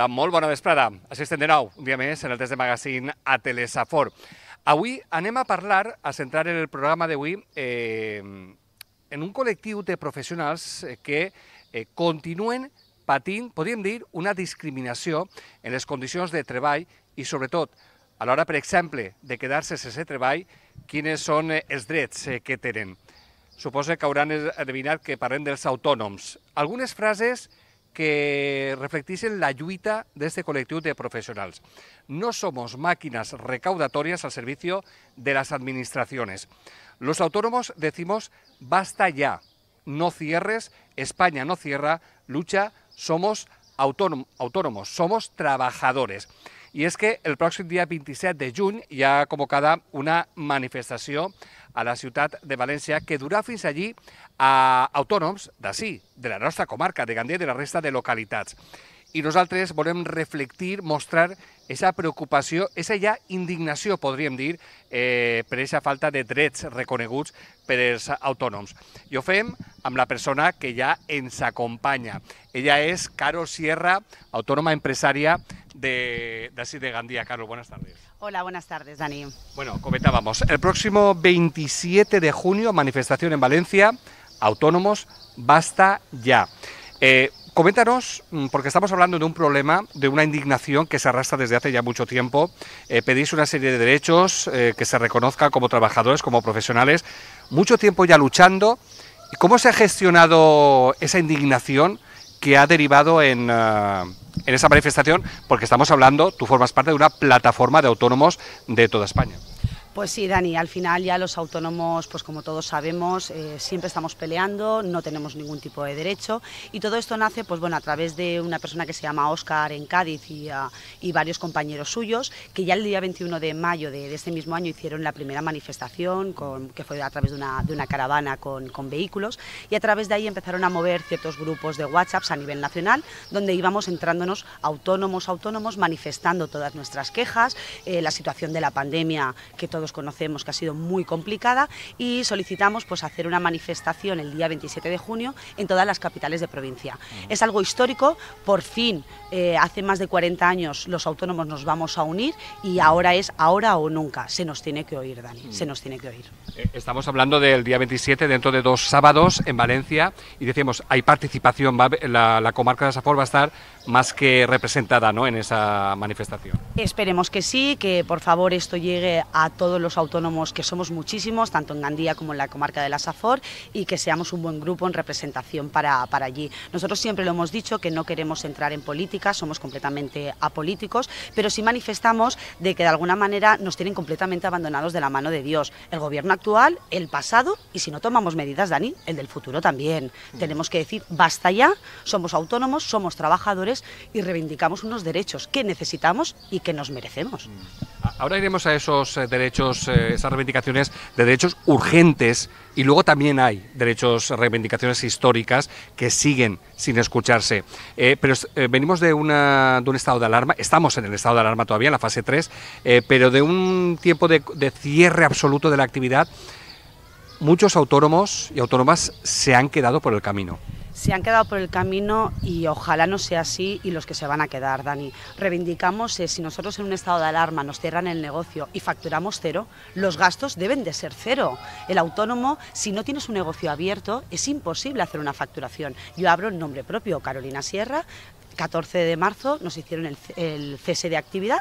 Hola, molt bona vesprada. Així estem de nou, un dia més, en el test de magazine a Telesafor. Avui anem a parlar, a centrar el programa d'avui, eh, en un col·lectiu de professionals eh, que eh, continuen patint, podríem dir, una discriminació en les condicions de treball i, sobretot, a l'hora, per exemple, de quedar-se sense treball, quins són eh, els drets eh, que tenen. Suposo que hauran adivinat que parlem dels autònoms. Algunes frases que reflectisen la de este colectivo de profesionales. No somos máquinas recaudatorias al servicio de las administraciones. Los autónomos decimos basta ya, no cierres, España no cierra, lucha, somos autónomos, somos trabajadores. i és que el pròxim dia 27 de juny hi ha convocada una manifestació a la ciutat de València que durà fins allí a autònoms d'ací, de la nostra comarca, de Gandia i de la resta de localitats. i nosaltres volem reflectir, mostrar esa preocupació, esa ja indignació, podríem dir, eh, per aquesta falta de drets reconeguts per als autònoms. I ho fem amb la persona que ja ens acompanya. Ella és Caro Sierra, autònoma empresaria de, de, de Gandía. Caro, buenas tardes. Hola, buenas tardes, Dani. Bueno, comentábamos, el próximo 27 de junio, manifestación en Valencia, autónomos, basta ya. Eh, coméntanos, mm, porque estamos hablando de un problema, de una indignación que se arrastra desde hace ya mucho tiempo. Eh, pedís una serie de derechos eh, que se reconozca como trabajadores, como profesionales, mucho tiempo ya luchando. ¿Cómo se ha gestionado esa indignación que ha derivado eh, en esa manifestación? Porque estamos hablando, tú formas parte de una plataforma de autónomos de toda España. Pues sí, Dani, al final ya los autónomos, pues como todos sabemos, eh, siempre estamos peleando, no tenemos ningún tipo de derecho y todo esto nace pues bueno, a través de una persona que se llama Óscar en Cádiz y, ah, varios compañeros suyos que ya el día 21 de mayo de, este mismo año hicieron la primera manifestación que fue a través de una, caravana con, vehículos y a través de ahí empezaron a mover ciertos grupos de WhatsApp a nivel nacional donde íbamos entrándonos autónomos, autónomos, manifestando todas nuestras quejas, eh, la situación de la pandemia que todo todos conocemos que ha sido muy complicada y solicitamos pues hacer una manifestación el día 27 de junio en todas las capitales de provincia. Es algo histórico, por fin eh, hace más de 40 años los autónomos nos vamos a unir y ahora es ahora o nunca. Se nos tiene que oír, Dani, se nos tiene que oír. Eh, estamos hablando del día 27, dentro de dos sábados en Valencia y decimos hay participación, la, la, comarca de Safor va a estar más que representada ¿no? en esa manifestación. Esperemos que sí, que por favor esto llegue a todos todos los autónomos, que somos muchísimos, tanto en Gandía como en la comarca de la Safor, y que seamos un buen grupo en representación para, para allí. Nosotros siempre lo hemos dicho que no queremos entrar en política, somos completamente apolíticos, pero sí manifestamos de que de alguna manera nos tienen completamente abandonados de la mano de Dios. El gobierno actual, el pasado, y si no tomamos medidas, Dani, el del futuro también. Mm. Tenemos que decir, basta ya, somos autónomos, somos trabajadores y reivindicamos unos derechos que necesitamos y que nos merecemos. Mm. Ahora iremos a esos eh, derechos eh, esas reivindicaciones de derechos urgentes y luego también hay derechos, reivindicaciones históricas que siguen sin escucharse. Eh, pero eh, venimos de, de un estado de alarma, estamos en el estado de alarma todavía, en la fase 3, pero de un tiempo de cierre absoluto de la actividad, muchos autónomos y autónomas se han quedado por el camino se han quedado por el camino y ojalá no sea así y los que se van a quedar, Dani. Reivindicamos eh, si nosotros en un estado de alarma nos cierran el negocio y facturamos cero, los gastos deben de ser cero. El autónomo, si no tienes un negocio abierto, es imposible hacer una facturación. Yo abro en nombre propio, Carolina Sierra, 14 de marzo nos hicieron el, cese de actividad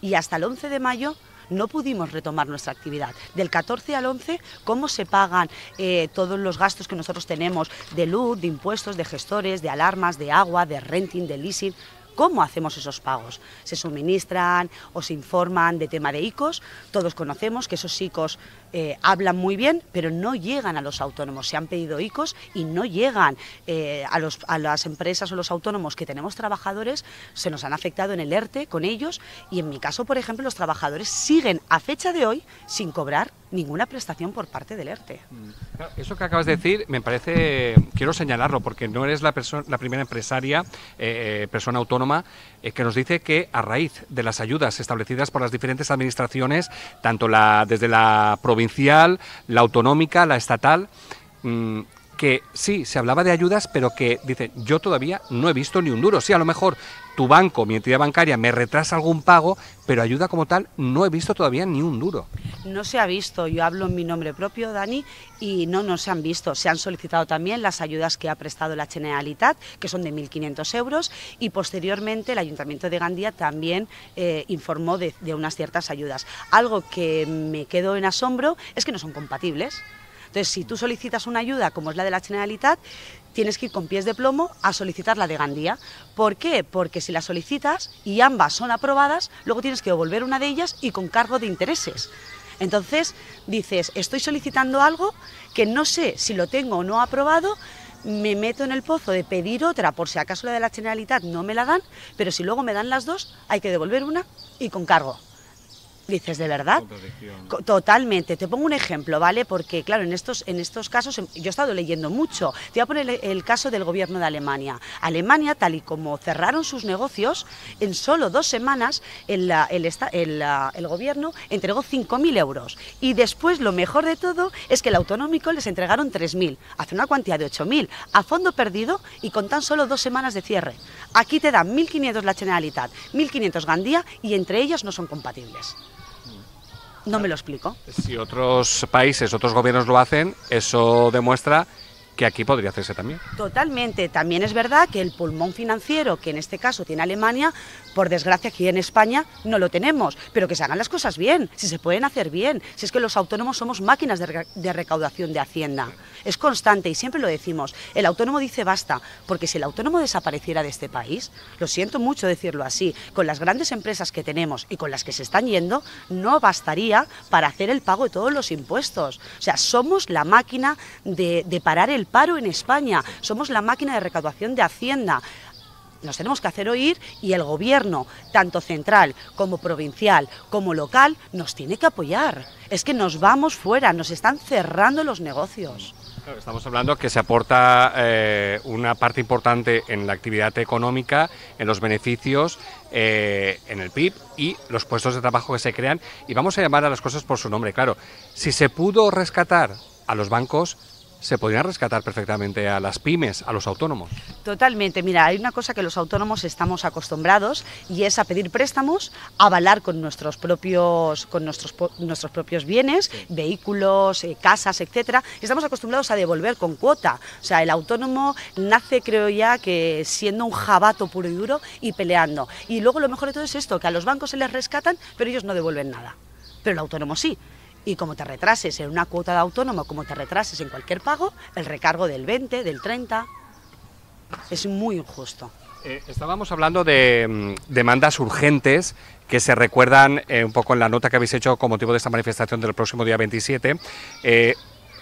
y hasta el 11 de mayo no pudimos retomar nuestra actividad. Del 14 al 11, ¿cómo se pagan eh, todos los gastos que nosotros tenemos de luz, de impuestos, de gestores, de alarmas, de agua, de renting, de leasing? ¿Cómo hacemos esos pagos? ¿Se suministran o se informan de tema de ICOs? Todos conocemos que esos ICOs eh, hablan muy bien, pero no llegan a los autónomos. Se han pedido ICOs y no llegan eh, a, los, a las empresas o los autónomos que tenemos trabajadores, se nos han afectado en el ERTE con ellos y en mi caso, por ejemplo, los trabajadores siguen a fecha de hoy sin cobrar ninguna prestación por parte del ERTE. Mm. Eso que acabas de decir me parece, quiero señalarlo, porque no eres la, la primera empresaria, eh, persona autónoma, que nos dice que a raíz de las ayudas establecidas por las diferentes administraciones, tanto la, desde la provincia, la autonómica, la estatal, mm, que sí, se hablaba de ayudas, pero que dice, yo todavía no he visto ni un duro. Sí, a lo mejor tu banco, mi entidad bancaria, me retrasa algún pago, pero ayuda como tal no he visto todavía ni un duro. No se ha visto, yo hablo en mi nombre propio, Dani, y no, no se han visto. Se han solicitado también las ayudas que ha prestado la Generalitat, que son de 1.500 euros, y posteriormente el Ayuntamiento de Gandía también eh, informó de, de unas ciertas ayudas. Algo que me quedó en asombro es que no son compatibles. Entonces, si tú solicitas una ayuda como es la de la Generalitat, tienes que ir con pies de plomo a solicitar la de Gandía. ¿Por qué? Porque si la solicitas y ambas son aprobadas, luego tienes que devolver una de ellas y con cargo de intereses. Entonces dices, estoy solicitando algo que no sé si lo tengo o no aprobado, me meto en el pozo de pedir otra por si acaso la de la Generalitat no me la dan, pero si luego me dan las dos, hay que devolver una y con cargo. Dices, ¿de verdad? Totalmente. Te pongo un ejemplo, ¿vale? Porque, claro, en estos, en estos casos, em, yo he estado leyendo mucho. Te voy a poner el, caso del gobierno de Alemania. Alemania, tal y como cerraron sus negocios, en solo dos semanas el, el, gobierno entregó 5.000 euros. Y después, lo mejor de todo, es que el autonómico les entregaron 3.000, hace una cuantía de 8.000, a fondo perdido y con tan solo dos semanas de cierre. Aquí te dan 1.500 la Generalitat, 1.500 Gandía y entre ellos no son compatibles. No me lo explico. Si otros países, otros gobiernos lo hacen, eso demuestra que aquí podría hacerse también. Totalmente. También es verdad que el pulmón financiero, que en este caso tiene Alemania, por desgracia aquí en España no lo tenemos, pero que se hagan las cosas bien, si se pueden hacer bien, si es que los autónomos somos máquinas de, recaudación de Hacienda. Es constante y siempre lo decimos, el autónomo dice basta, porque si el autónomo desapareciera de este país, lo siento mucho decirlo así, con las grandes empresas que tenemos y con las que se están yendo, no bastaría para hacer el pago de todos los impuestos. O sea, somos la máquina de parar el paro en España, somos la máquina de recaudación de Hacienda. Nos tenemos que hacer oír y el gobierno, tanto central como provincial como local, nos tiene que apoyar. Es que nos vamos fuera, nos están cerrando los negocios. estamos hablando que se aporta eh, una parte importante en la actividad económica, en los beneficios, eh, en el PIB y los puestos de trabajo que se crean. Y vamos a llamar a las cosas por su nombre, claro. Si se pudo rescatar a los bancos, se podrían rescatar perfectamente a las pymes, a los autónomos. Totalmente, mira, hay una cosa que los autónomos estamos acostumbrados y es a pedir préstamos, avalar con nuestros propios, con nuestros, nuestros propios bienes, vehículos, eh, casas, etc. Estamos acostumbrados a devolver con cuota. O sea, el autónomo nace, creo ya, que siendo un jabato puro y duro y peleando. Y luego lo mejor de todo es esto, que a los bancos se les rescatan, pero ellos no devuelven nada. Pero el autónomo sí. Y como te retrases en una cuota de autónomo, como te retrases en cualquier pago, el recargo del 20, del 30, es muy injusto. Eh, estábamos hablando de mm, demandas urgentes que se recuerdan eh, un poco en la nota que habéis hecho con motivo de esta manifestación del próximo día 27. Eh,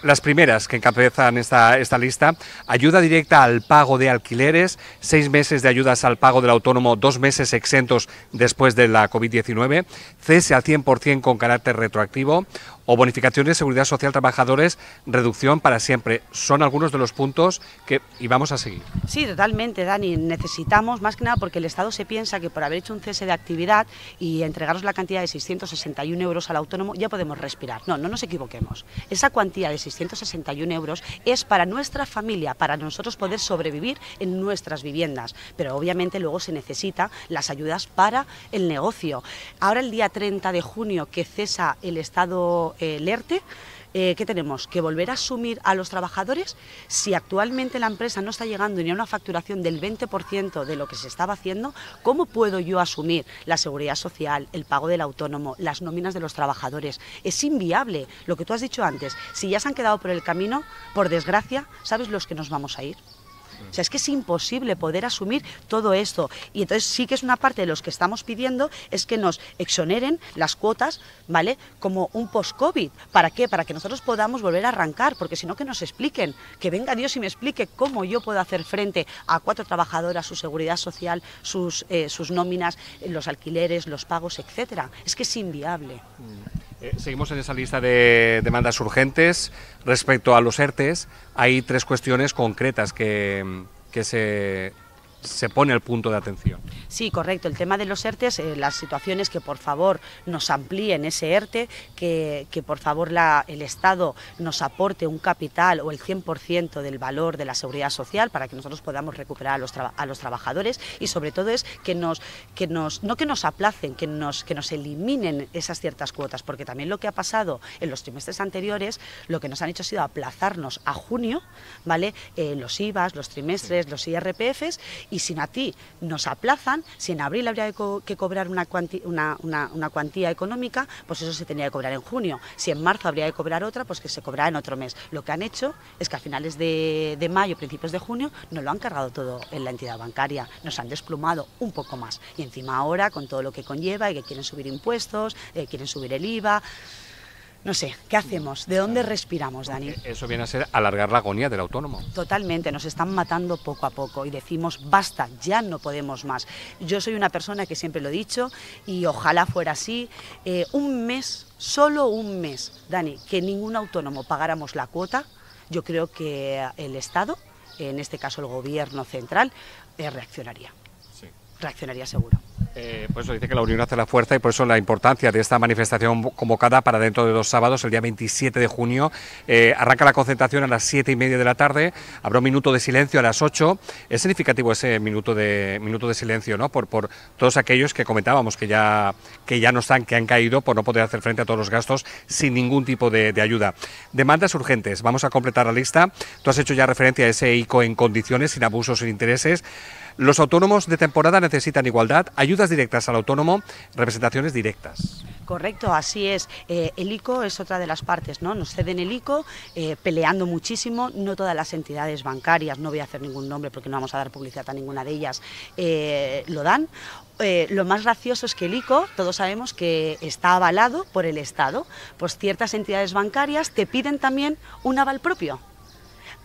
las primeras que encabezan esta, esta lista, ayuda directa al pago de alquileres, seis meses de ayudas al pago del autónomo, dos meses exentos después de la COVID-19, cese al 100% con carácter retroactivo, o bonificaciones de seguridad social trabajadores, reducción para siempre. Son algunos de los puntos que y vamos a seguir. Sí, totalmente, Dani. Necesitamos, más que nada, porque el Estado se piensa que por haber hecho un cese de actividad y entregaros la cantidad de 661 euros al autónomo, ya podemos respirar. No, no nos equivoquemos. Esa cuantía de 661 euros es para nuestra familia, para nosotros poder sobrevivir en nuestras viviendas. Pero obviamente luego se necesita las ayudas para el negocio. Ahora el día 30 de junio que cesa el Estado el eh, ERTE, eh, ¿qué tenemos? Que volver a asumir a los trabajadores si actualmente la empresa no está llegando ni a una facturación del 20% de lo que se estaba haciendo, ¿cómo puedo yo asumir la seguridad social, el pago del autónomo, las nóminas de los trabajadores? Es inviable lo que tú has dicho antes. Si ya se han quedado por el camino, por desgracia, ¿sabes los que nos vamos a ir? O sea, es que es imposible poder asumir todo esto. Y entonces sí que es una parte de los que estamos pidiendo es que nos exoneren las cuotas, ¿vale? Como un post-COVID. ¿Para qué? Para que nosotros podamos volver a arrancar, porque si no que nos expliquen, que venga Dios y me explique cómo yo puedo hacer frente a cuatro trabajadoras, su seguridad social, sus, eh, nóminas, los alquileres, los pagos, etcétera. Es que es inviable. Mm. Eh, seguimos en esa lista de demandas urgentes. Respecto a los ERTES, hay tres cuestiones concretas que, que se se pone el punto de atención. Sí, correcto. El tema de los ERTES, eh, las situaciones que por favor nos amplíen ese ERTE, que, por favor la, el Estado nos aporte un capital o el 100% del valor de la seguridad social para que nosotros podamos recuperar a los, a los trabajadores y sobre todo es que nos, que nos, no que nos aplacen, que nos, que nos eliminen esas ciertas cuotas, porque también lo que ha pasado en los trimestres anteriores, lo que nos han hecho ha sido aplazarnos a junio, ¿vale? los IVAs, los trimestres, los IRPFs y y si a ti nos aplazan, si en abril habría que cobrar una cuantía, una, cuantía, económica, pues eso se tenía que cobrar en junio, si en marzo habría que cobrar otra, pues que se cobrará en otro mes. Lo que han hecho es que a finales de, mayo, principios de junio, no lo han cargado todo en la entidad bancaria, nos han desplumado un poco más y encima ahora con todo lo que conlleva y que quieren subir impuestos, eh, quieren subir el IVA. No sé, ¿qué hacemos? ¿De dónde respiramos, Dani? Eh, eso viene a ser alargar la agonía del autónomo. Totalmente, nos están matando poco a poco y decimos, basta, ya no podemos más. Yo soy una persona que siempre lo he dicho y ojalá fuera así. Eh, un mes, solo un mes, Dani, que ningún autónomo pagáramos la cuota, yo creo que el Estado, en este caso el Gobierno central, eh, reaccionaría. Sí. Reaccionaría seguro. Eh, por eso dice que la unión hace la fuerza y por eso la importancia de esta manifestación convocada para dentro de dos sábados, el día 27 de junio. Eh, arranca la concentración a las 7 y media de la tarde, habrá un minuto de silencio a las 8. Es significativo ese minuto de, minuto de silencio, ¿no? Por, por todos aquellos que comentábamos que ya, que ya no están, que han caído por no poder hacer frente a todos los gastos sin ningún tipo de, de ayuda. Demandas urgentes, vamos a completar la lista. Tú has hecho ya referencia a ese ICO en condiciones, sin abusos, sin intereses. Los autónomos de temporada necesitan igualdad, ayudas directas al autónomo, representaciones directas. Correcto, así es. Eh, el ICO es otra de las partes, ¿no? Nos ceden el ICO eh, peleando muchísimo, no todas las entidades bancarias, no voy a hacer ningún nombre porque no vamos a dar publicidad a ninguna de ellas, eh, lo dan. lo más gracioso es que el ICO, todos sabemos que está avalado por el Estado, pues ciertas entidades bancarias te piden también un aval propio.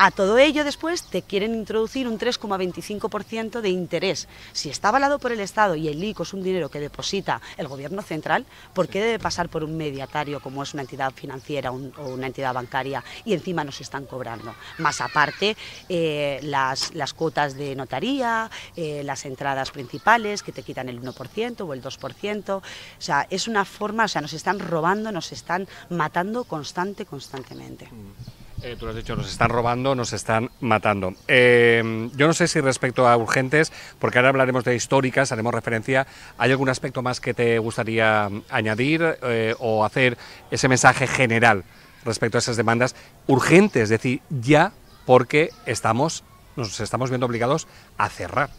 A todo ello después te quieren introducir un 3,25% de interés. Si está avalado por el Estado y el ICO es un dinero que deposita el Gobierno central, ¿por qué debe pasar por un mediatario como es una entidad financiera o una entidad bancaria y encima nos están cobrando? Más aparte, eh, las, cuotas de notaría, eh, las entradas principales que te quitan el 1% o el 2%. O sea, es una forma, o sea, nos están robando, nos están matando constante, constantemente. Mm. Eh, tú lo has dicho, nos están robando, nos están matando. Eh, yo no sé si respecto a urgentes, porque ahora hablaremos de históricas, haremos referencia, ¿hay algún aspecto más que te gustaría añadir eh, o hacer ese mensaje general respecto a esas demandas urgentes? Es decir, ya porque estamos, nos estamos viendo obligados a cerrar.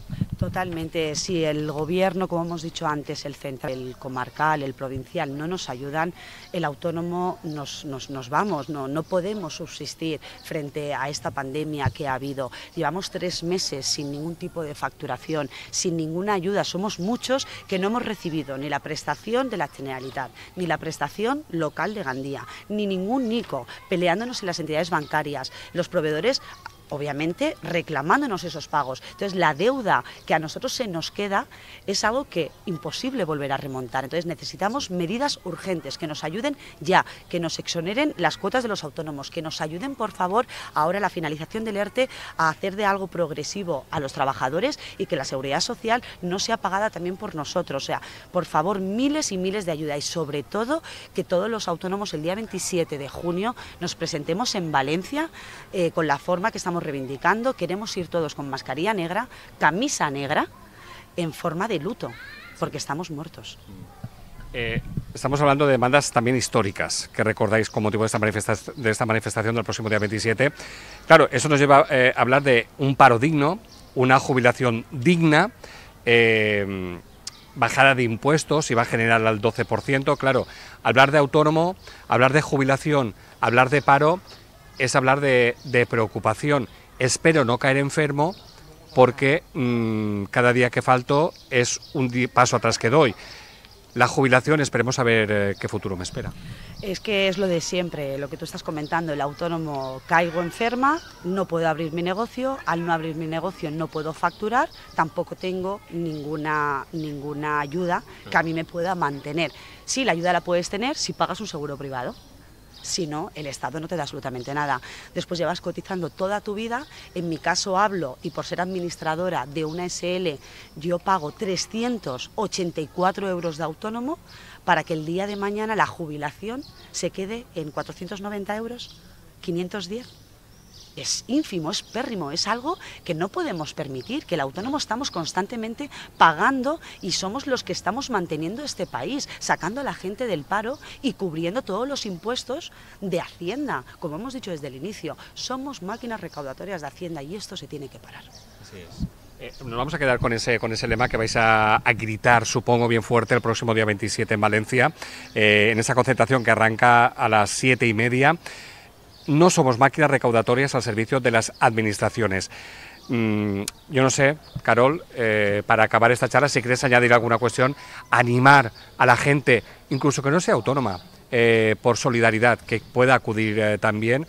Totalmente, si el gobierno, como hemos dicho antes, el central, el comarcal, el provincial, no nos ayudan, el autónomo nos, nos, vamos, no, no podemos subsistir frente a esta pandemia que ha habido. Llevamos tres meses sin ningún tipo de facturación, sin ninguna ayuda, somos muchos que no hemos recibido ni la prestación de la generalidad, ni la prestación local de Gandía, ni ningún NICO, peleándonos en las entidades bancarias. Los proveedores obviamente reclamándonos esos pagos. Entonces la deuda que a nosotros se nos queda es algo que imposible volver a remontar. Entonces necesitamos medidas urgentes que nos ayuden ya, que nos exoneren las cuotas de los autónomos, que nos ayuden por favor ahora la finalización del ERTE a hacer de algo progresivo a los trabajadores y que la seguridad social no sea pagada también por nosotros. O sea, por favor, miles y miles de ayuda y sobre todo que todos los autónomos el día 27 de junio nos presentemos en Valencia eh, con la forma que estamos reivindicando, queremos ir todos con mascarilla negra, camisa negra, en forma de luto, porque estamos muertos. Eh, estamos hablando de demandas también históricas que recordáis con motivo de esta, manifestación del próximo día 27. Claro, eso nos lleva eh, a hablar de un paro digno, una jubilación digna, eh, bajada de impuestos, va a generar al 12%. Claro, hablar de autónomo, hablar de jubilación, hablar de paro, es hablar de, preocupación. Espero no caer enfermo porque mm, cada día que falto es un paso atrás que doy. La jubilación, esperemos a ver eh, qué futuro me espera. Es que es lo de siempre, lo que tú estás comentando, el autónomo caigo enferma, no puedo abrir mi negocio, al no abrir mi negocio no puedo facturar, tampoco tengo ninguna, ninguna ayuda que a mí me pueda mantener. Sí, la ayuda la puedes tener si pagas un seguro privado si no, el Estado no te da absolutamente nada. Después llevas cotizando toda tu vida, en mi caso hablo, y por ser administradora de una SL, yo pago 384 euros de autónomo para que el día de mañana la jubilación se quede en 490 euros, 510 es ínfimo, es pérrimo, es algo que no podemos permitir, que el autónomo estamos constantemente pagando y somos los que estamos manteniendo este país, sacando a la gente del paro y cubriendo todos los impuestos de Hacienda. Como hemos dicho desde el inicio, somos máquinas recaudatorias de Hacienda y esto se tiene que parar. Eh, nos vamos a quedar con ese, con ese lema que vais a, gritar, supongo, bien fuerte el próximo día 27 en Valencia, eh, en esa concentración que arranca a las siete y media no somos máquinas recaudatorias al servicio de las administraciones. Mm, yo no sé, Carol, eh, para acabar esta charla, si quieres añadir alguna cuestión, animar a la gente, incluso que no sea autónoma, eh, por solidaridad, que pueda acudir eh, también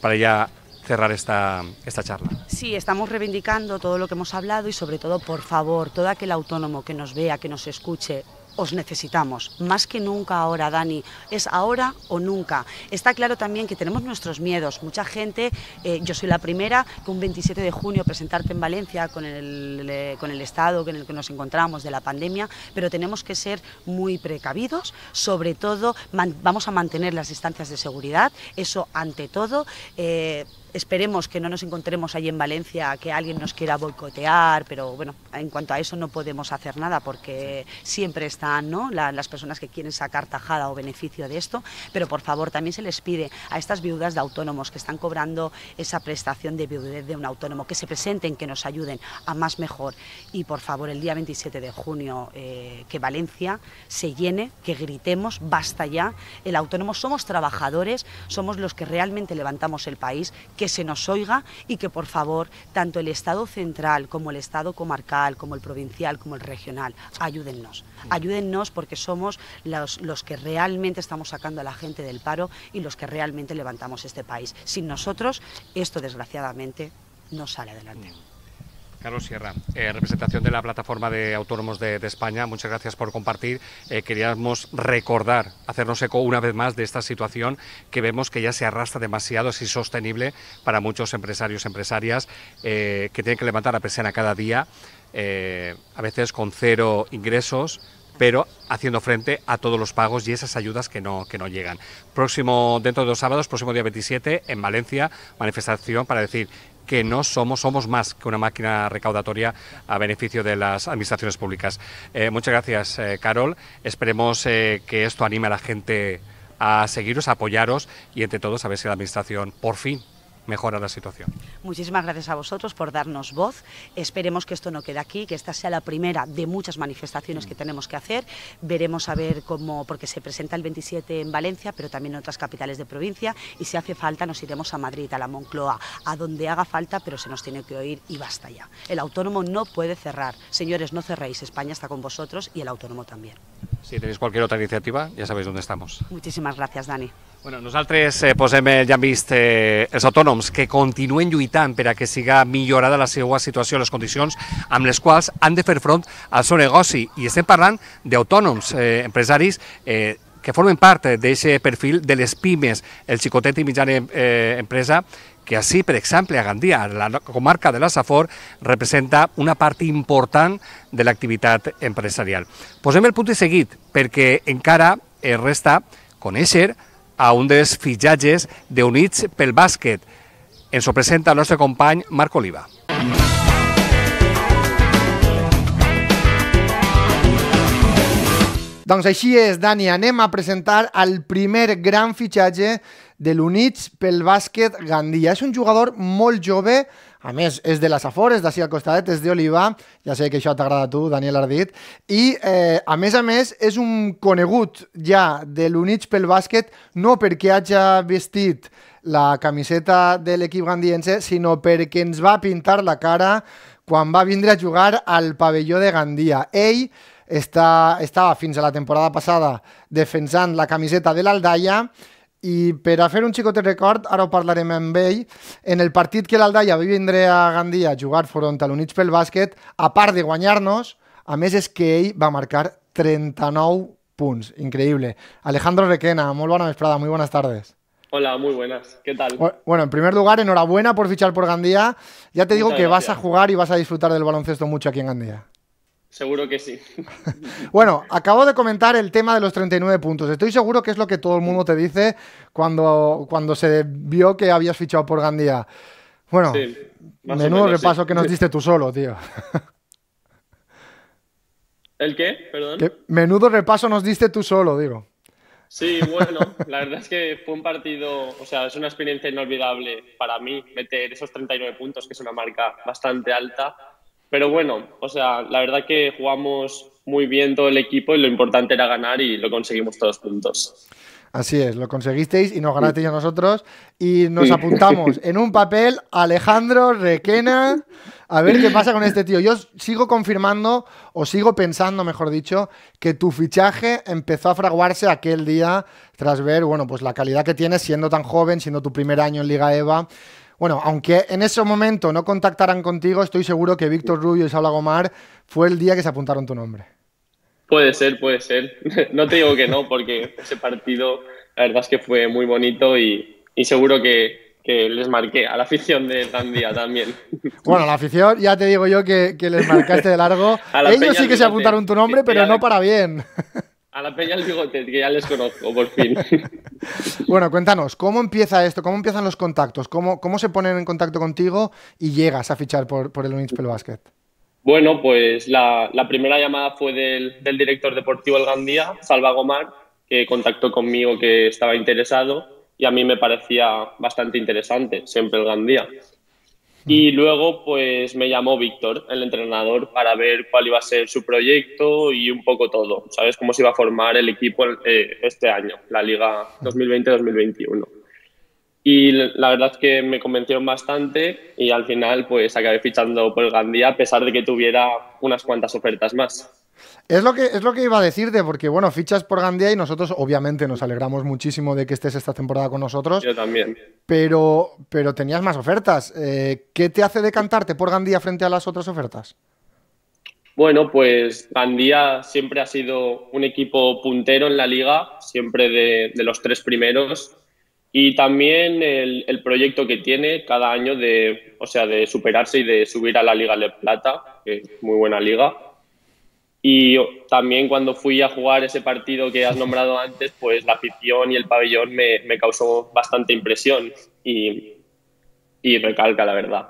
para ya cerrar esta, esta charla. Sí, estamos reivindicando todo lo que hemos hablado y sobre todo, por favor, todo aquel autónomo que nos vea, que nos escuche, os necesitamos, más que nunca ahora, Dani, es ahora o nunca. Está claro también que tenemos nuestros miedos, mucha gente, eh, yo soy la primera, que un 27 de junio presentarte en Valencia con el, con el estado en el que nos encontramos de la pandemia, pero tenemos que ser muy precavidos, sobre todo vamos a mantener las distancias de seguridad, eso ante todo. Eh, esperemos que no nos encontremos allí en Valencia, que alguien nos quiera boicotear, pero bueno, en cuanto a eso no podemos hacer nada porque siempre están ¿no? las personas que quieren sacar tajada o beneficio de esto, pero por favor también se les pide a estas viudas de autónomos que están cobrando esa prestación de viudez de un autónomo que se presenten, que nos ayuden a más mejor y por favor el día 27 de junio eh, que Valencia se llene, que gritemos, basta ya, el autónomo somos trabajadores, somos los que realmente levantamos el país, que se nos oiga y que por favor tanto el Estado central como el Estado comarcal, como el provincial, como el regional, ayúdennos. Ayúdennos porque somos los, los que realmente estamos sacando a la gente del paro y los que realmente levantamos este país. Sin nosotros esto desgraciadamente no sale adelante. Mm. Carlos Sierra, eh, representación de la plataforma de autónomos de, España, muchas gracias por compartir. Eh, queríamos recordar, hacernos eco una vez más de esta situación que vemos que ya se arrastra demasiado, es insostenible para muchos empresarios, empresarias eh, que tienen que levantar la persiana cada día, a veces con cero ingresos, pero haciendo frente a todos los pagos y esas ayudas que no, que no llegan. Próximo, dentro de dos sábados, próximo día 27, en Valencia, manifestación para decir que no somos, somos más que una máquina recaudatoria a beneficio de las administraciones públicas. Eh, muchas gracias, eh, Carol. Esperemos eh, que esto anime a la gente a seguiros, a apoyaros y entre todos a ver si la administración por fin mejora la situación. Muchísimas gracias a vosotros por darnos voz. Esperemos que esto no quede aquí, que esta sea la primera de muchas manifestaciones que tenemos que hacer. Veremos a ver cómo, porque se presenta el 27 en Valencia, pero también en otras capitales de provincia. Y si hace falta, nos iremos a Madrid, a la Moncloa, a donde haga falta, pero se nos tiene que oír y basta ya. El autónomo no puede cerrar. Señores, no cerréis. España está con vosotros y el autónomo también. Si tenéis cualquier otra iniciativa, ya sabéis dónde estamos. Muchísimas gracias, Dani. Bueno, nosaltres eh, posem, eh, ja hem vist, eh, els autònoms que continuen lluitant per a que siga millorada la seva situació, les condicions amb les quals han de fer front al seu negoci. I estem parlant d'autònoms, eh, empresaris, eh, que formen part d'aquest perfil de les pimes, el xicotet i mitjana eh, empresa, que així, per exemple, a Gandia, la comarca de la Safor, representa una part important de l'activitat empresarial. Posem el punt de seguit, perquè encara eh, resta conèixer a un dels fitxatges d'Units pel Bàsquet. Ens ho presenta el nostre company Marc Oliva. Doncs així és, Dani, anem a presentar el primer gran fitxatge de l'Units pel bàsquet Gandia. És un jugador molt jove, a més, és de les Afores, d'ací al costadet, és d'Oliva, ja sé que això t'agrada a tu, Daniel Ardit, i eh, a més a més és un conegut ja de l'Units pel bàsquet, no perquè hagi vestit la camiseta de l'equip gandiense, sinó perquè ens va pintar la cara quan va vindre a jugar al pavelló de Gandia. Ell està, estava fins a la temporada passada defensant la camiseta de l'Aldaia Y para hacer un chico record, ahora os parlarem en Bay. en el partido que l'Aldaia hoy vendré a Gandía a jugar frente al l'Units pel bàsquet, a part de guañarnos a meses que ell va marcar 39 punts. Increíble. Alejandro Requena, molt bona muy buenas tardes. Hola, muy buenas. ¿Qué tal? Bueno, en primer lugar, enhorabuena por fichar por Gandía. Ya te digo que vas a jugar y vas a disfrutar del baloncesto mucho aquí en Gandía. Seguro que sí. bueno, acabo de comentar el tema de los 39 puntos. Estoy seguro que es lo que todo el mundo te dice cuando, cuando se vio que habías fichado por Gandía. Bueno, menudo repaso que nos diste tú solo, tío. ¿El qué? Perdón. menudo repaso nos diste tú solo, digo. Sí, bueno, la verdad es que fue un partido, o sea, es una experiencia inolvidable para mí meter esos 39 puntos, que es una marca bastante alta pero bueno, o sea, la verdad que jugamos muy bien todo el equipo y lo importante era ganar y lo conseguimos todos juntos. Así es, lo conseguisteis y nos ganasteis a nosotros y nos apuntamos en un papel Alejandro Requena. A ver qué pasa con este tío. Yo sigo confirmando o sigo pensando, mejor dicho, que tu fichaje empezó a fraguarse aquel día tras ver, bueno, pues la calidad que tienes siendo tan joven, siendo tu primer año en Liga EVA. Bueno, aunque en ese momento no contactaran contigo, estoy seguro que Víctor Rubio y Saula Gomar fue el día que se apuntaron tu nombre. Puede ser, puede ser. No te digo que no, porque ese partido la verdad es que fue muy bonito y, seguro que, les marqué a la afición de Tandía también. Bueno, a la afición ya te digo yo que, que les marcaste de largo. Ellos sí que se apuntaron tu nombre, pero no para bien. A la peña el bigote, que ya les conozco, por fin. bueno, cuéntanos, ¿cómo empieza esto? ¿Cómo empiezan los contactos? ¿Cómo, cómo se ponen en contacto contigo y llegas a fichar por, por el Unix Basket? Bueno, pues la, primera llamada fue del, del director deportivo El Gandía, Salva Gomar, que contactó conmigo que estaba interesado y a mí me parecía bastante interesante, siempre el Gandía. Y mm. luego, pues me llamó Víctor, el entrenador, para ver cuál iba a ser su proyecto y un poco todo, ¿sabes? Cómo se iba a formar el equipo eh, este año, la Liga 2020-2021. Y la verdad es que me convencieron bastante y al final, pues acabé fichando por el Gandía, a pesar de que tuviera unas cuantas ofertas más. Es lo, que, es lo que iba a decirte, porque bueno, fichas por Gandía y nosotros obviamente nos alegramos muchísimo de que estés esta temporada con nosotros. Yo también. Pero, pero tenías más ofertas. Eh, ¿Qué te hace decantarte por Gandía frente a las otras ofertas? Bueno, pues Gandía siempre ha sido un equipo puntero en la liga, siempre de, los tres primeros. Y también el, el, proyecto que tiene cada año de, o sea, de superarse y de subir a la Liga de Plata, que es muy buena liga. Y también cuando fui a jugar ese partido que has nombrado antes, pues la afición y el pabellón me, me causó bastante impresión y, y, recalca la verdad.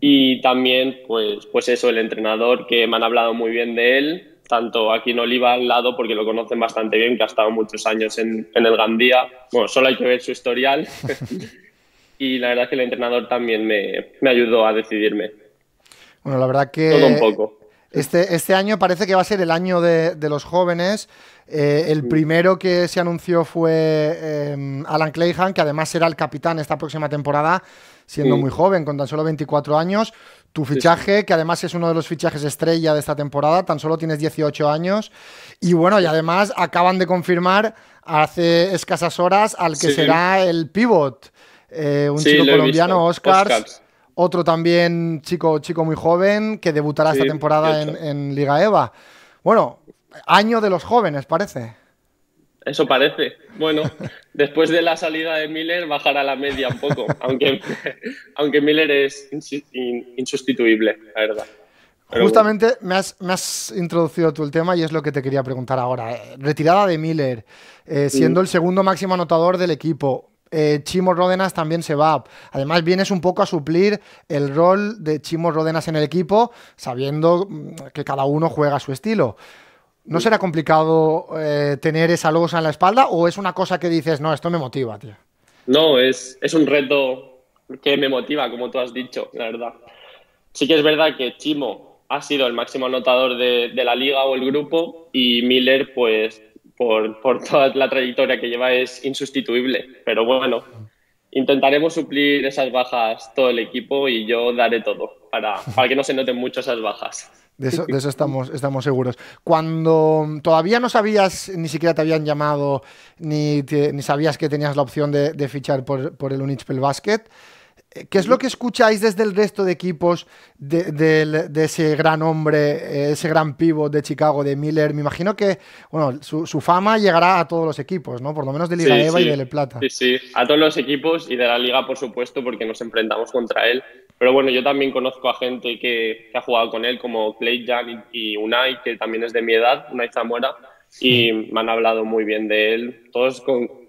Y también, pues, pues eso, el entrenador, que me han hablado muy bien de él, tanto aquí en Oliva al lado, porque lo conocen bastante bien, que ha estado muchos años en, en el Gandía. Bueno, solo hay que ver su historial. y la verdad es que el entrenador también me, me ayudó a decidirme. Bueno, la verdad que... Todo un poco este, este, año parece que va a ser el año de, los jóvenes. Eh, el primero que se anunció fue em, Alan Clayhan, que además será el capitán esta próxima temporada, siendo muy joven, con tan solo 24 años. Tu fichaje, que además es uno de los fichajes estrella de esta temporada, tan solo tienes 18 años. Y bueno, y además acaban de confirmar hace escasas horas al que será el pivot, eh, un chico colombiano, Oscars. Oscars. Otro también chico, chico muy joven que debutará esta temporada en, Liga EVA. Bueno, año de los jóvenes, parece. Eso parece. Bueno, después de la salida de Miller bajará la media un poco, aunque, aunque Miller es insustituible, la verdad. Justamente me, has, introducido tú el tema y es lo que te quería preguntar ahora. Eh, retirada de Miller, eh, siendo mm. el segundo máximo anotador del equipo, eh, Chimo Rodenas también se va. Además, vienes un poco a suplir el rol de Chimo Rodenas en el equipo, sabiendo mm, que cada uno juega a su estilo. ¿No será complicado eh, tener esa losa en la espalda o es una cosa que dices, no, esto me motiva, tío? No, es, es un reto que me motiva, como tú has dicho, la verdad. Sí que es verdad que Chimo ha sido el máximo anotador de la liga o el grupo y Miller, pues por, por toda la trayectoria que lleva es insustituible. Pero bueno, intentaremos suplir esas bajas todo el equipo y yo daré todo para, para que no se noten mucho esas bajas. De eso, estamos, estamos seguros. Cuando todavía no sabías, ni siquiera te habían llamado, ni, ni sabías que tenías la opción de, fichar por, por el Unitspel Basket, eh, ¿Qué es lo que escucháis desde el resto de equipos de, ese gran hombre, eh, ese gran pivot de Chicago, de Miller? Me imagino que bueno, su, fama llegará a todos los equipos, ¿no? Por lo menos de Liga Eva y de Le Plata. Sí, sí, a todos los equipos y de la Liga, por supuesto, porque nos enfrentamos contra él. Pero bueno, yo también conozco a gente que, ha jugado con él, como Clay Jan y Unai, que también es de mi edad, Unai Zamora, y me han hablado muy bien de él. Todos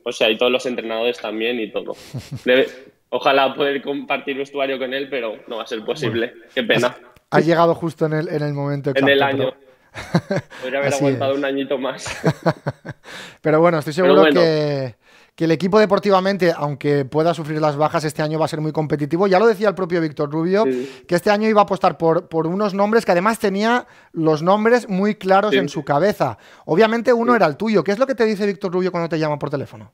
o sea, y todos los entrenadores también y todo. Ojalá poder compartir vestuario con él, pero no va a ser posible. Qué pena. Ha llegado justo en el, en el momento En el año. Podría haber aguantado un añito más. Pero bueno, estoy seguro Que, que, el equipo deportivamente, aunque pueda sufrir las bajas, este año va a ser muy competitivo. Ya lo decía el propio Víctor Rubio, que este año iba a apostar por, por, unos nombres que además tenía los nombres muy claros en su cabeza. Obviamente uno era el tuyo. ¿Qué es lo que te dice Víctor Rubio cuando te llama por teléfono?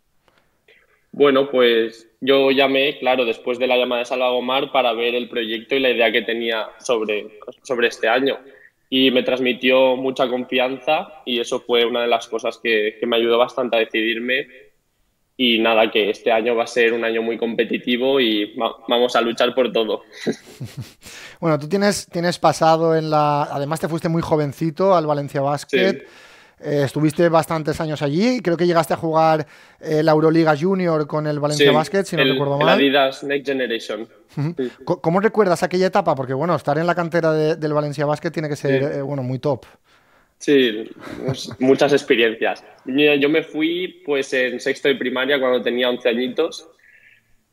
Bueno, pues yo llamé, claro, después de la llamada de salvagomar Gomar para ver el proyecto y la idea que tenía sobre, sobre este año. Y me transmitió mucha confianza y eso fue una de las cosas que, me ayudó bastante a decidirme. Y nada, que este año va a ser un año muy competitivo y vamos a luchar por todo. Bueno, tú tienes, tienes pasado en la... Además te fuiste muy jovencito al Valencia Basket. Eh, estuviste bastantes años allí. Creo que llegaste a jugar eh, la Euroliga Junior con el Valencia Basket, si no recuerdo mal. El Next Generation. ¿Cómo recuerdas aquella etapa? Porque bueno, estar en la cantera del Valencia Basket tiene que ser eh, bueno, muy top. Sí, pues, muchas experiencias. Yo me fui pues en sexto de primaria cuando tenía 11 añitos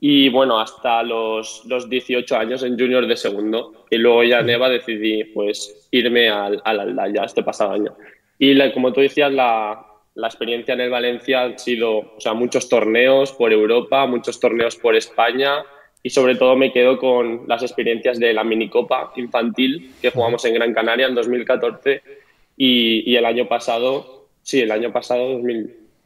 y bueno, hasta los, 18 años en junior de segundo y luego ya en EVA decidí pues irme al, al Aldaya este pasado año. Y como tú decías, la, experiencia en el Valencia ha sido o muchos torneos por Europa, muchos torneos por España y sobre todo me quedo con las experiencias de la minicopa infantil que jugamos en Gran Canaria en 2014 y, el año pasado, sí, el año pasado,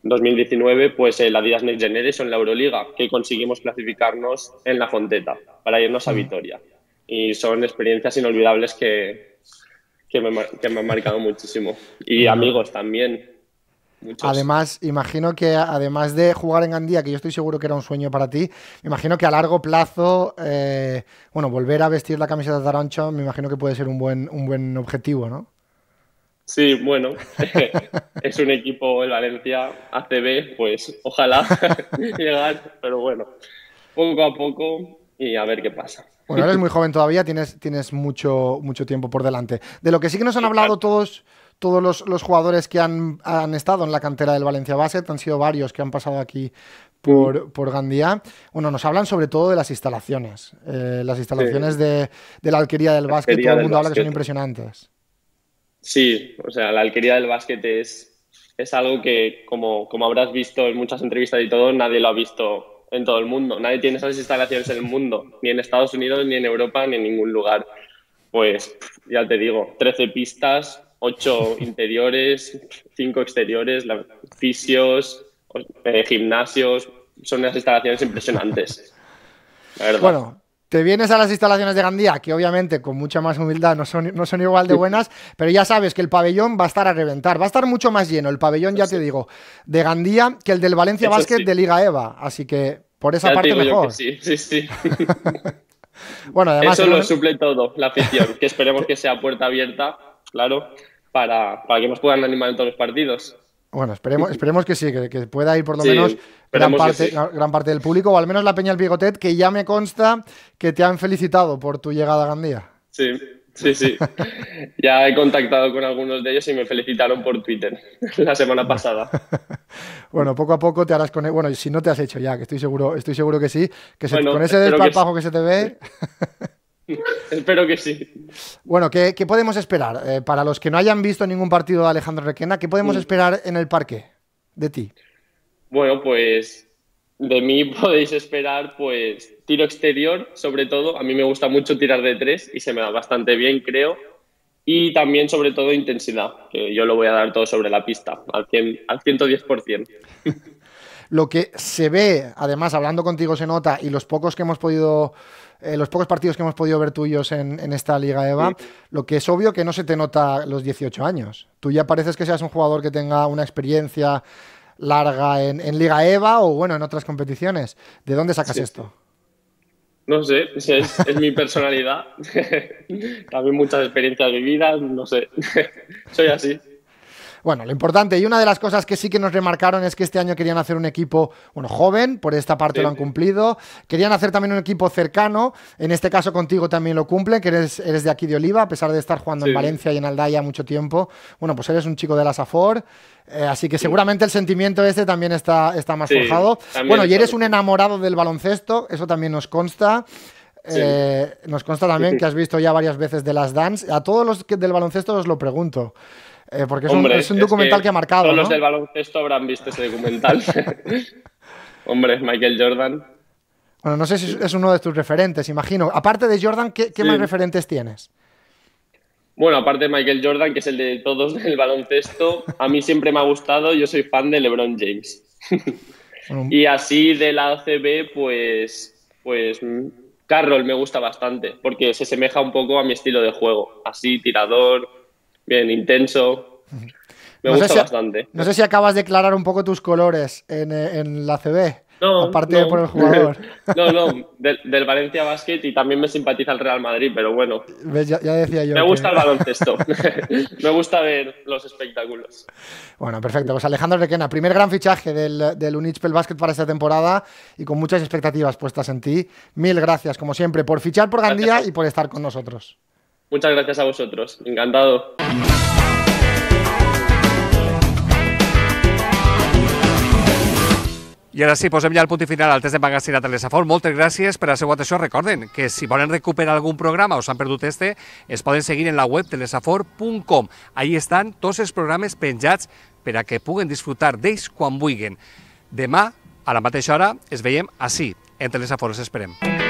2019, pues la Adidas Next en la Euroliga, que conseguimos clasificarnos en la Fonteta para irnos a mm. Vitoria. Y son experiencias inolvidables que, que me, que han marcado muchísimo. Y amigos también. Además, imagino que además de jugar en Gandía, que yo estoy seguro que era un sueño para ti, imagino que a largo plazo, eh, bueno, volver a vestir la camiseta de Tarancho, me imagino que puede ser un buen, un buen objetivo, ¿no? Sí, bueno, es un equipo el Valencia ACB, pues ojalá llegar, pero bueno, poco a poco y a ver qué pasa. Bueno, eres muy joven todavía, tienes, tienes mucho, mucho tiempo por delante. De lo que sí que nos han hablado todos, todos los, jugadores que han, estado en la cantera del Valencia Basket, han sido varios que han pasado aquí por, mm. Gandía. Bueno, nos hablan sobre todo de las instalaciones, eh, las instalaciones de, la alquería del básquet, todo el mundo habla que son impresionantes. Sí, o sea, la alquería del básquet es, es algo que, como, como habrás visto en muchas entrevistas y todo, nadie lo ha visto en todo el mundo. Nadie tiene esas instalaciones en el mundo, ni en Estados Unidos, ni en Europa, ni en ningún lugar. Pues ya te digo, 13 pistas, 8 interiores, 5 exteriores, fisios, eh, gimnasios, son unas instalaciones impresionantes. La verdad. Bueno, te vienes a las instalaciones de Gandía, que obviamente con mucha más humildad no son, no son igual de buenas, pero ya sabes que el pabellón va a estar a reventar, va a estar mucho más lleno el pabellón, ya te digo, de Gandía que el del Valencia Basket de Liga EVA, así que por esa parte mejor. sí, sí, sí. bueno, además, Eso lo suple todo, la afición, que esperemos que sea puerta abierta, claro, para, para que nos puedan animar en todos los partidos. Bueno, esperemos, esperemos que sí, que, pueda ir por lo menos gran parte, del público, o al menos la Peña El Bigotet, que ya me consta que te han felicitado por tu llegada a Gandía. Sí, sí, sí. ya he contactado con algunos de ellos y me felicitaron por Twitter la semana pasada. bueno, poco a poco te harás con Bueno, si no te has hecho ya, que estoy seguro, estoy seguro que sí, que con ese despalpajo que se te ve. Espero que sí. Bueno, ¿qué, podemos esperar? Eh, para los que no hayan visto ningún partido de Alejandro Requena, ¿qué podemos mm. esperar en el parque de ti? Bueno, pues de mí podéis esperar pues tiro exterior, sobre todo. A mí me gusta mucho tirar de tres y se me da bastante bien, creo. Y también, sobre todo, intensidad, yo lo voy a dar todo sobre la pista, al, 100, al 110%. lo que se ve, además, hablando contigo se nota, y los pocos que hemos podido eh, los pocos partidos que hemos podido ver tuyos en, esta liga, Eva, lo que es obvio que no se te nota los 18 años. Tú ya pareces que seas un jugador que tenga una experiencia larga en, Liga Eva o bueno, en otras competiciones. ¿De dónde sacas esto? No sé, es, es mi personalidad. También muchas experiencias vividas, no sé. Soy así. Bueno, lo importante y una de las cosas que sí que nos remarcaron es que este año querían hacer un equipo, bueno, joven, por esta parte lo han cumplido. Querían hacer también un equipo cercano, en este caso contigo también lo cumplen, que eres, de aquí de Oliva, a pesar de estar jugando en Valencia y en Aldaya mucho tiempo. Bueno, pues eres un chico de la Safor, eh, así que seguramente el sentimiento este también está, está más forjado. Bueno, y eres un enamorado del baloncesto, eso también nos consta. Eh, nos consta también que has visto ya varias veces de las dance. A todos los que del baloncesto os lo pregunto. Eh, porque es, un, documental que, ha marcado. Todos los del baloncesto habrán visto ese documental. Hombre, Michael Jordan. Bueno, no sé si es uno de tus referentes, imagino. Aparte de Jordan, ¿qué, más referentes tienes? Bueno, aparte de Michael Jordan, que es el de todos del baloncesto, a mí siempre me ha gustado, yo soy fan de LeBron James. y así de la ACB, pues, pues Carroll me gusta bastante, porque se asemeja un poco a mi estilo de juego, así tirador, bien intenso. Me gusta bastante. No sé si acabas de aclarar un poco tus colores en, la CB. No, aparte no. por el jugador. no, no, del, Valencia Basket y también me simpatiza el Real Madrid, pero bueno. Ya, decía yo. Me gusta el baloncesto. me gusta ver los espectáculos. Bueno, perfecto. Pues Alejandro Requena, primer gran fichaje del, del Unichpel Basket para esta temporada y con muchas expectativas puestas en ti. Mil gracias, como siempre, por fichar por Gandía y por estar con nosotros. Muchas gracias a vosotros. Encantado. I ara sí, posem ja el punt i final al test de magacinat a Telesafor. Moltes gràcies per la seva atenció. Recorden que si volen recuperar algun programa o s'han perdut este, es poden seguir en la web telesafor.com. Allí estan tots els programes penjats per a que puguen disfrutar d'ells quan vulguin. Demà, a la mateixa hora, es veiem així. Entre Telesafor. Us esperem. Mm.